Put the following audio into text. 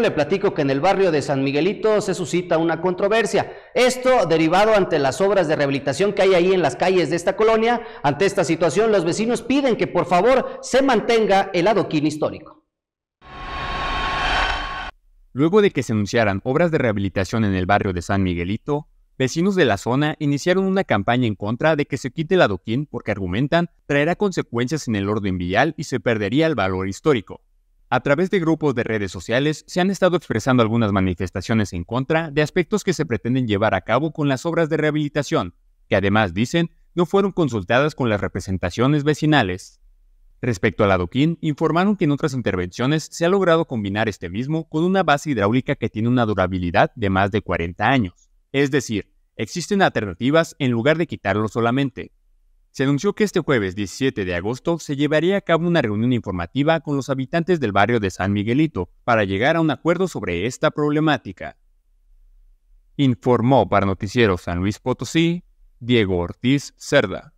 Le platico que en el barrio de San Miguelito se suscita una controversia. Esto derivado ante las obras de rehabilitación que hay ahí en las calles de esta colonia. Ante esta situación, los vecinos piden que por favor se mantenga el adoquín histórico. Luego de que se anunciaran obras de rehabilitación en el barrio de San Miguelito, vecinos de la zona iniciaron una campaña en contra de que se quite el adoquín porque argumentan traerá consecuencias en el orden vial y se perdería el valor histórico. A través de grupos de redes sociales se han estado expresando algunas manifestaciones en contra de aspectos que se pretenden llevar a cabo con las obras de rehabilitación, que además dicen no fueron consultadas con las representaciones vecinales. Respecto al adoquín, informaron que en otras intervenciones se ha logrado combinar este mismo con una base hidráulica que tiene una durabilidad de más de 40 años. Es decir, existen alternativas en lugar de quitarlo solamente. Se anunció que este jueves 17 de agosto se llevaría a cabo una reunión informativa con los habitantes del barrio de San Miguelito para llegar a un acuerdo sobre esta problemática. Informó para Noticiero San Luis Potosí, Diego Ortiz Cerda.